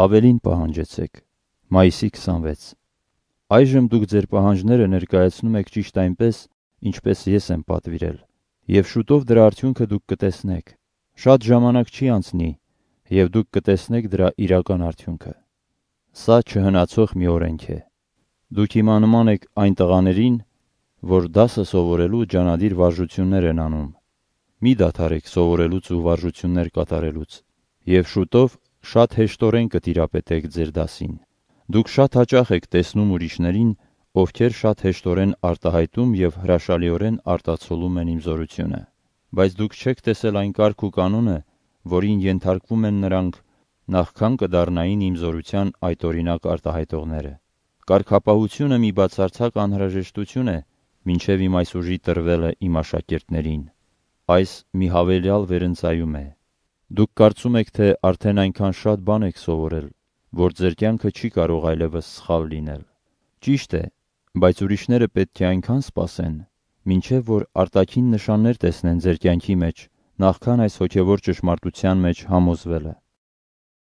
ավելին պահանջեցեք։ Մայիսի 26։ Այժմ դուք ձեր պահանջները ներկայացնում եք ճիշտ այնպես, ինչպես ես եմ պատվիրել, եւ շուտով դրա արդյունքը դուք կտեսնեք։ Շատ ժամանակ չի անցնի, եւ դուք կտեսնեք դրա իրական արդյունքը։ Սա չհնացող մի օրենք է։ Դուք իմ անման եք այն տղաներին, որ դասը սովորելու ջանադիր վարժություններ են անում։ Մի դադարեք սովորելուց ու վարժություններ կատարելուց, եւ շուտով շատ հեշտորեն կտիրապետեք ձեր դասին։ Դուք շատ հաճախ եք տեսնում ուրիշներին, ովքեր շատ հեշտորեն արտահայտում եւ հրաշալիորեն արտացոլում են իմ զորությունը։ Բայց դուք չեք տեսել այն կարգ ու կանոնը, որին ենթարկվում են նրանք, նախքան կդառնային իմ զորության այդ օրինակ արտահայտողները։ Կարգապահությունը մի բացարձակ անհրաժեշտություն է, ինչև իմ այս ուժի տրվելը իմ աշակերտներին։ Այս մի հավելյալ վերընծայում է։ Դուք կարծում եք, թե արդեն այնքան շատ բան եք սովորել, որ ձեր կյանքը չի կարող այլևս սխալ լինել։ Ճիշտ է, բայց ուրիշները պետք է այնքան սպասեն, մինչև որ արտաքին նշաններ տեսնեն ձեր կյանքի մեջ, նախքան այս հոգևոր ճշմարտության մեջ համոզվելը։